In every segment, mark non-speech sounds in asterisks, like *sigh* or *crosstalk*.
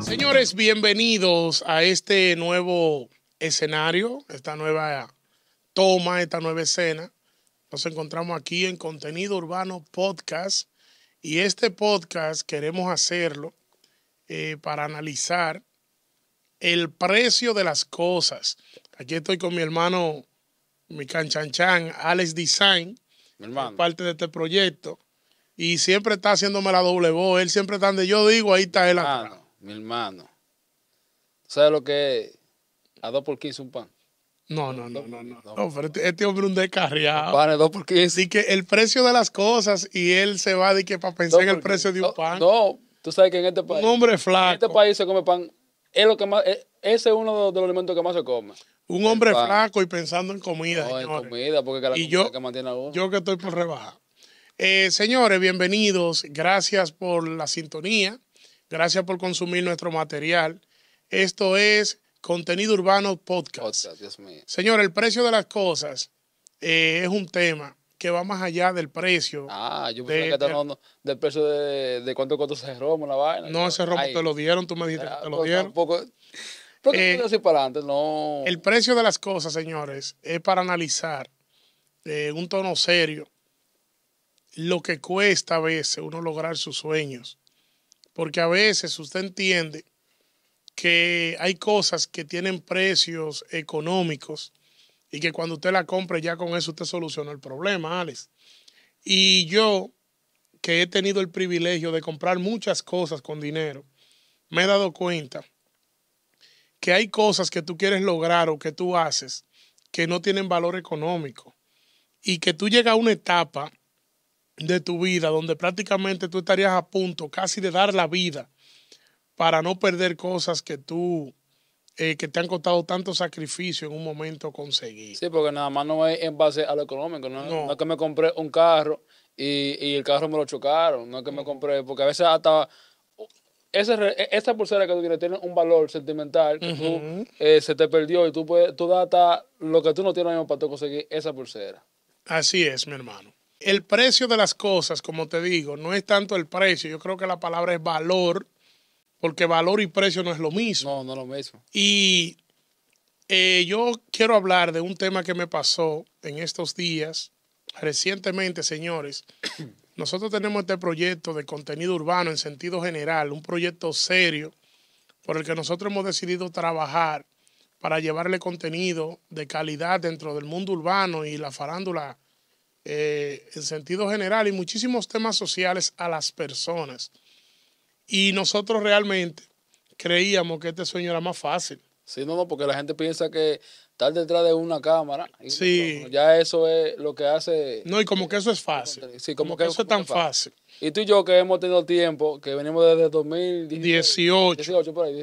Señores, bienvenidos a este nuevo escenario, esta nueva toma, esta nueva escena. Nos encontramos aquí en Contenido Urbano Podcast y este podcast queremos hacerlo eh, para analizar el precio de las cosas. Aquí estoy con mi hermano, mi canchanchan, Alex Design, parte de este proyecto y siempre está haciéndome la doble voz. Él siempre está donde yo digo, ahí está él atrás. mi hermano. ¿Sabes lo que es? A dos por 15 un pan. No, no, no, no, no. pero este, este, hombre es un descarriado. Pan dos por quince. Así que el precio de las cosas y él se va de que para pensar en el precio de un pan. No, tú sabes que en este país. Un hombre flaco. En este país se come pan. Es lo que ese es uno de los, alimentos que más se come. Un hombre flaco y pensando en comida. No, en comida, porque la comida que mantiene a uno. Yo que estoy por rebajar. Eh, señores, bienvenidos. Gracias por la sintonía. Gracias por consumir nuestro material. Esto es Contenido Urbano Podcast. Señor, el precio de las cosas eh, es un tema que va más allá del precio. Ah, yo pensé que estaban hablando del precio de, cuánto costó ese romo, la vaina. No, ese romo te lo dieron, tú me dijiste ah, te lo pues, dieron. Tampoco, porque eh, para adelante, no. El precio de las cosas, señores, es para analizar un tono serio lo que cuesta a veces uno lograr sus sueños. Porque a veces usted entiende que hay cosas que tienen precios económicos y que cuando usted la compre ya con eso usted soluciona el problema, Alex. Y yo, que he tenido el privilegio de comprar muchas cosas con dinero, me he dado cuenta que hay cosas que tú quieres lograr o que tú haces que no tienen valor económico y que tú llegas a una etapa de tu vida, donde prácticamente tú estarías a punto casi de dar la vida para no perder cosas que tú eh, que te han costado tanto sacrificio en un momento conseguir. Sí, porque nada más no es en base a lo económico, no, es que me compré un carro y, el carro me lo chocaron, no es que me compré, porque a veces hasta esa, e, esa pulsera que tú tienes tiene un valor sentimental que eh, se te perdió y tú, puedes, tú das hasta lo que tú no tienes para conseguir esa pulsera. Así es, mi hermano. El precio de las cosas, como te digo, no es tanto el precio, yo creo que la palabra es valor, porque valor y precio no es lo mismo. No, no es lo mismo. Y eh, yo quiero hablar de un tema que me pasó en estos días, recientemente, señores. *clears throat* Nosotros tenemos este proyecto de contenido urbano en sentido general, un proyecto serio por el que nosotros hemos decidido trabajar para llevarle contenido de calidad dentro del mundo urbano y la farándula eh, en sentido general y muchísimos temas sociales a las personas. Y nosotros realmente creíamos que este sueño era más fácil. Sí, no, no, porque la gente piensa que estar detrás de una cámara. sí. ya eso es lo que hace. No, y como que eso es fácil. Sí, como, que, eso es tan fácil. Y tú y yo que hemos tenido tiempo, que venimos desde 2018.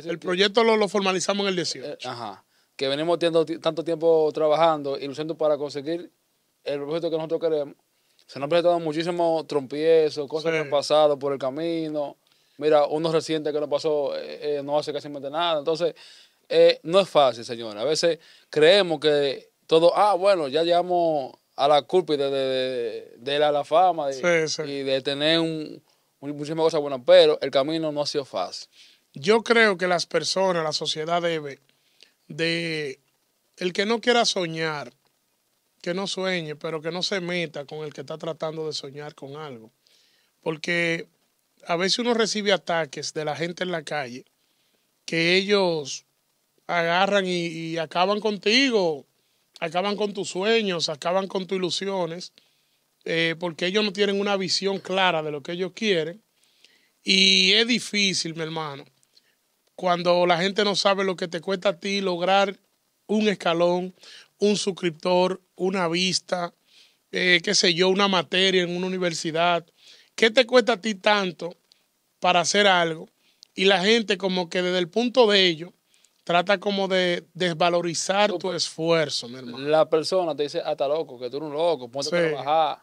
El proyecto lo, formalizamos en el 18. Eh, ajá. Que venimos teniendo tanto tiempo trabajando y luchando para conseguir el proyecto que nosotros queremos. Se nos han presentado muchísimos trompiezos, cosas que han pasado por el camino. Mira, uno reciente que nos pasó eh, eh, no hace casi nada. Entonces, eh, no es fácil, señores. A veces creemos que todo, ah, bueno, ya llegamos a la culpa de, de, la, fama y, de tener un, muchísimas cosas buenas, pero el camino no ha sido fácil. Yo creo que las personas, la sociedad debe de, el que no quiera soñar, que no sueñe, pero que no se meta con el que está tratando de soñar con algo. Porque a veces uno recibe ataques de la gente en la calle que ellos agarran y, acaban contigo, acaban con tus sueños, acaban con tus ilusiones, eh, porque ellos no tienen una visión clara de lo que ellos quieren. Y es difícil, mi hermano, cuando la gente no sabe lo que te cuesta a ti lograr un escalón un suscriptor, una vista, eh, qué sé yo, una materia en una universidad. ¿Qué te cuesta a ti tanto para hacer algo? Y la gente como que desde el punto de ello trata como de desvalorizar tu esfuerzo, mi hermano. La persona te dice, ah, está loco, que tú eres un loco, ponte a trabajar.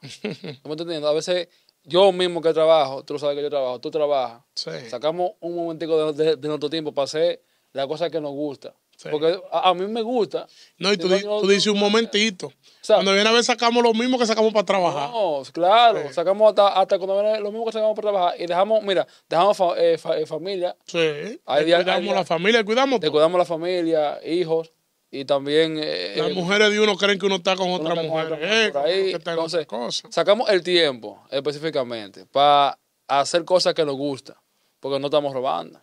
*laughs* A veces yo mismo que trabajo, tú sabes que yo trabajo, tú trabajas. Sacamos un momentico de nuestro tiempo para hacer la cosa que nos gusta. Porque a, mí me gusta. No, y tú, dices un momentito. Cuando viene a ver, sacamos lo mismo que sacamos para trabajar. No, claro. Sacamos hasta, hasta cuando viene lo mismo que sacamos para trabajar. Y dejamos, mira, dejamos eh, eh, familia. Sí. Eh, cuidamos la familia, cuidamos cuidamos la familia, hijos. Y también. Las mujeres de uno creen que uno está con otra mujer. por sacamos el tiempo específicamente para hacer cosas que nos gustan. Porque no estamos robando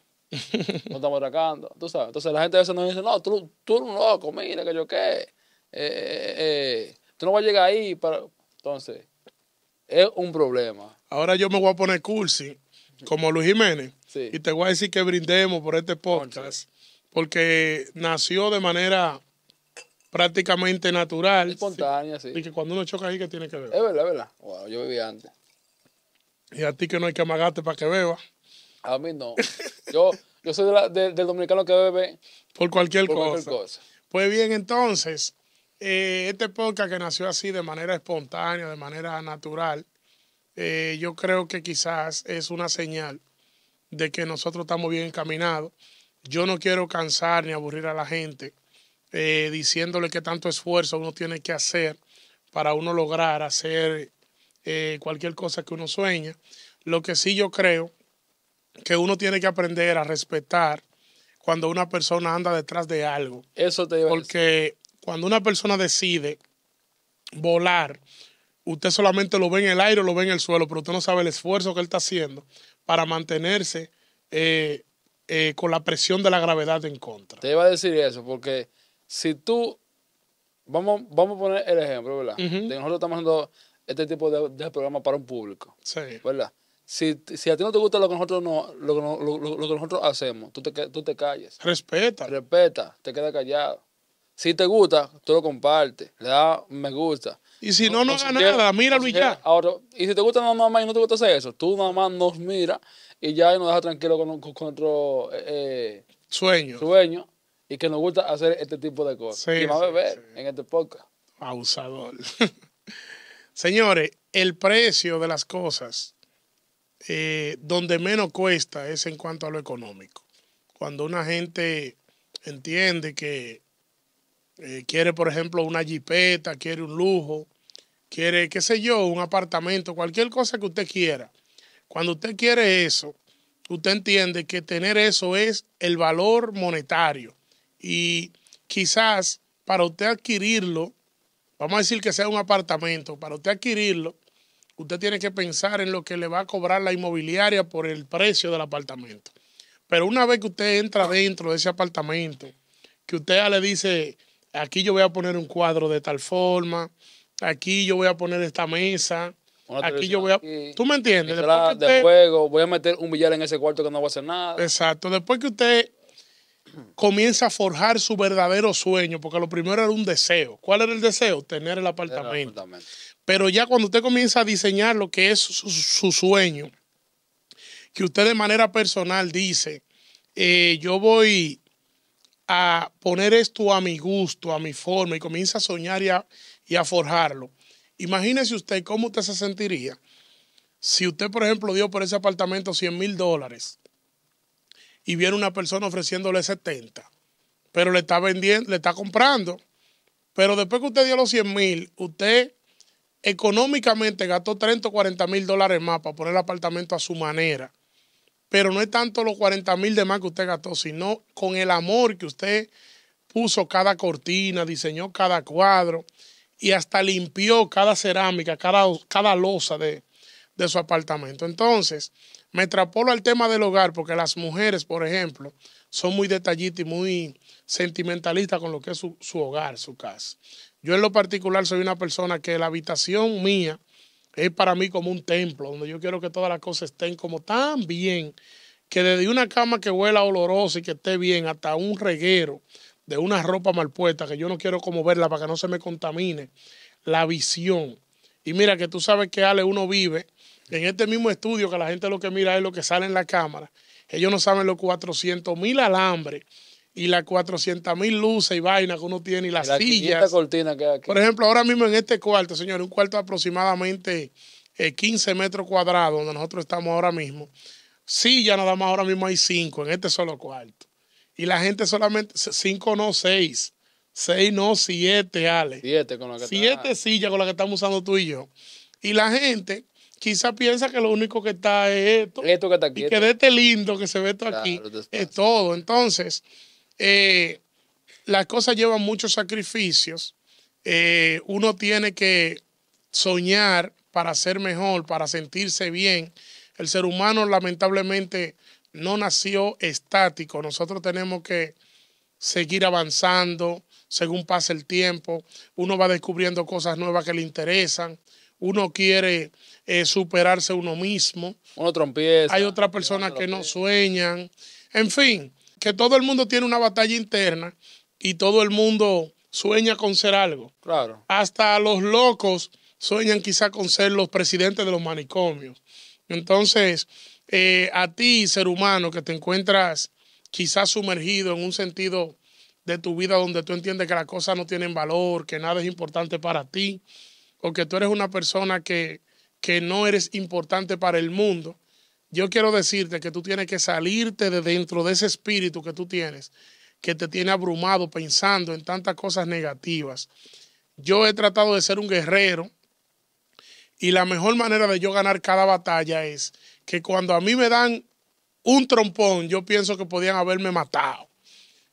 no estamos atacando, tú sabes. Entonces la gente a veces nos dice, no, tú, tú eres un loco, mira que yo qué. Eh, eh, eh, tú no vas a llegar ahí. Para... Entonces, es un problema. Ahora yo me voy a poner cursi, como Luis Jiménez, y te voy a decir que brindemos por este podcast, porque nació de manera prácticamente natural. Espontánea, sí. Y que cuando uno choca ahí, que tiene que ver? Es verdad, es verdad. yo vivía antes. Y a ti que no hay que amagarte para que beba. A mí no. Yo, yo soy del dominicano que bebe. Por cualquier, por cualquier cosa. Pues bien, entonces, eh, este podcast que nació así de manera espontánea, de manera natural, eh, yo creo que quizás es una señal de que nosotros estamos bien encaminados. Yo no quiero cansar ni aburrir a la gente eh, diciéndole que tanto esfuerzo uno tiene que hacer para uno lograr hacer cualquier cosa que uno sueña. Lo que sí yo creo que uno tiene que aprender a respetar cuando una persona anda detrás de algo. Eso te iba a decir. Porque cuando una persona decide volar, usted solamente lo ve en el aire o lo ve en el suelo, pero usted no sabe el esfuerzo que él está haciendo para mantenerse eh, eh, con la presión de la gravedad en contra. Te iba a decir eso, porque si tú, vamos, vamos a poner el ejemplo, ¿verdad? nosotros estamos haciendo este tipo de, de programas para un público, sí. ¿verdad? Si, si, a ti no te gusta lo que nosotros, no, lo, lo, lo, que nosotros hacemos, tú te, tú te calles. Respeta. Respeta, te queda callado. Si te gusta, tú lo compartes, le da me gusta. Y si no, no, no nada, míralo y ya. Ahora, y si te gusta nada más y no te gusta hacer eso, tú nada más nos mira y ya y nos deja tranquilo con, con, eh, eh, sueño. sueño y que nos gusta hacer este tipo de cosas. y va a beber en este podcast. Abusador. *laughs* Señores, el precio de las cosas eh, donde menos cuesta es en cuanto a lo económico. Cuando una gente entiende que eh, quiere, por ejemplo, una jipeta, quiere un lujo, quiere, qué sé yo, un apartamento, cualquier cosa que usted quiera. Cuando usted quiere eso, usted entiende que tener eso es el valor monetario. Y quizás para usted adquirirlo, vamos a decir que sea un apartamento, para usted adquirirlo, usted tiene que pensar en lo que le va a cobrar la inmobiliaria por el precio del apartamento. Pero una vez que usted entra dentro de ese apartamento, que usted le dice, aquí yo voy a poner un cuadro de tal forma, aquí yo voy a poner esta mesa, aquí yo voy a... ¿Tú me entiendes? Después de juego, voy a meter un billar en ese cuarto que no va a hacer nada. Exacto, después que usted comienza a forjar su verdadero sueño, porque lo primero era un deseo. ¿Cuál era el deseo? Tener el apartamento. El apartamento. Pero ya cuando usted comienza a diseñar lo que es su, sueño, que usted de manera personal dice, eh, yo voy a poner esto a mi gusto, a mi forma, y comienza a soñar y a, forjarlo. Imagínese usted cómo usted se sentiría si usted, por ejemplo, dio por ese apartamento 100 mil dólares y viene una persona ofreciéndole 70, pero le está vendiendo, le está comprando. Pero después que usted dio los 100 mil, usted económicamente gastó 30 o 40 mil dólares más para poner el apartamento a su manera. Pero no es tanto los 40 mil de más que usted gastó, sino con el amor que usted puso cada cortina, diseñó cada cuadro y hasta limpió cada cerámica, cada, cada losa de, de su apartamento. Entonces, me atrapó al tema del hogar porque las mujeres, por ejemplo, son muy detallitas y muy sentimentalista con lo que es su, hogar, su casa. Yo en lo particular soy una persona que la habitación mía es para mí como un templo, donde yo quiero que todas las cosas estén como tan bien, que desde una cama que huela olorosa y que esté bien, hasta un reguero de una ropa mal puesta, que yo no quiero como verla para que no se me contamine la visión. Y mira que tú sabes que Ale, uno vive en este mismo estudio, que la gente lo que mira es lo que sale en la cámara. Ellos no saben los 400 mil alambres y las 400 mil luces y vainas que uno tiene y las la sillas. que Por ejemplo, ahora mismo en este cuarto, señor un cuarto aproximadamente eh, 15 metros cuadrados donde nosotros estamos ahora mismo. Sillas nada más ahora mismo hay cinco en este solo cuarto. Y la gente solamente, cinco no, seis. Seis no, siete, Ale. Siete con la que Siete sillas con las que estamos usando tú y yo. Y la gente quizá piensa que lo único que está es esto. Esto que está Y que de este lindo que se ve esto aquí este es todo. Entonces, eh, las cosas llevan muchos sacrificios. Eh, uno tiene que soñar para ser mejor, para sentirse bien. El ser humano lamentablemente no nació estático. Nosotros tenemos que seguir avanzando según pasa el tiempo. Uno va descubriendo cosas nuevas que le interesan. Uno quiere eh, superarse uno mismo. Uno trompieza. Hay otras personas que no sueñan. En fin, que todo el mundo tiene una batalla interna y todo el mundo sueña con ser algo. Claro. Hasta los locos sueñan quizá con ser los presidentes de los manicomios. Entonces, eh, a ti, ser humano, que te encuentras quizás sumergido en un sentido de tu vida donde tú entiendes que las cosas no tienen valor, que nada es importante para ti, o que tú eres una persona que no eres importante para el mundo, yo quiero decirte que tú tienes que salirte de dentro de ese espíritu que tú tienes, que te tiene abrumado pensando en tantas cosas negativas. Yo he tratado de ser un guerrero y la mejor manera de yo ganar cada batalla es que cuando a mí me dan un trompón, yo pienso que podían haberme matado.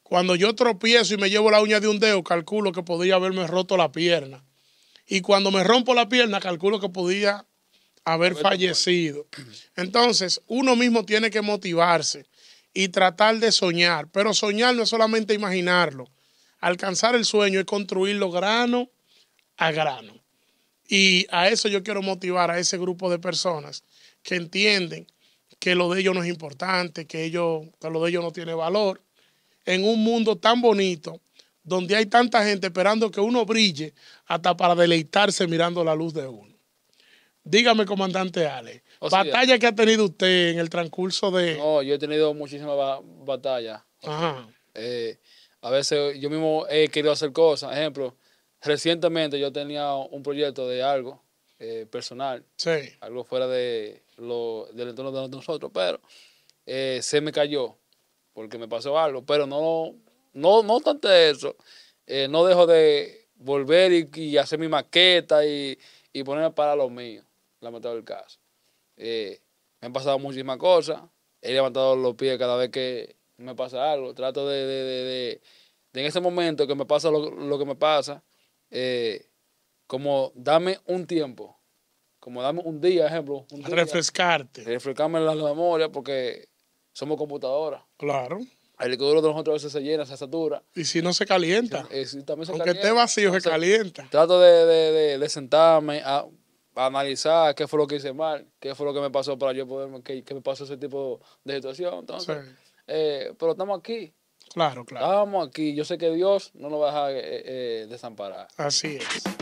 Cuando yo tropiezo y me llevo la uña de un dedo, calculo que podía haberme roto la pierna. Y cuando me rompo la pierna, calculo que podía haber fallecido. Entonces, uno mismo tiene que motivarse y tratar de soñar, pero soñar no es solamente imaginarlo. Alcanzar el sueño es construirlo grano a grano. Y a eso yo quiero motivar a ese grupo de personas que entienden que lo de ellos no es importante, que, ellos, que lo de ellos no tiene valor, en un mundo tan bonito donde hay tanta gente esperando que uno brille hasta para deleitarse mirando la luz de uno. Dígame, comandante Ale, ¿batallas batalla que ha tenido usted en el transcurso de... No, yo he tenido muchísimas batallas. Ajá. Eh, a veces yo mismo he querido hacer cosas. Ejemplo, recientemente yo tenía un proyecto de algo eh, personal, sí. algo fuera de lo, del entorno de nosotros, pero eh, se me cayó porque me pasó algo. Pero no, no, no tanto eso, no dejo de volver y, hacer mi maqueta y, y ponerme para los míos matado el caso. Eh, me han pasado muchísimas cosas, he levantado los pies cada vez que me pasa algo, trato de, en ese momento que me pasa lo, que me pasa, eh, como dame un tiempo, como dame un día, ejemplo. Un refrescarte. Refrescarme la, memoria porque somos computadoras. Claro. El licuador de nosotros a veces se llena, se satura. Y si no se calienta. esté vacío, se calienta. Trato de, de sentarme a analizar qué fue lo que hice mal, qué fue lo que me pasó para yo poder, qué, me pasó ese tipo de situación. Entonces, eh, pero estamos aquí. Claro, claro. Estamos aquí. Yo sé que Dios no nos va a dejar eh, eh, desamparar. Así es.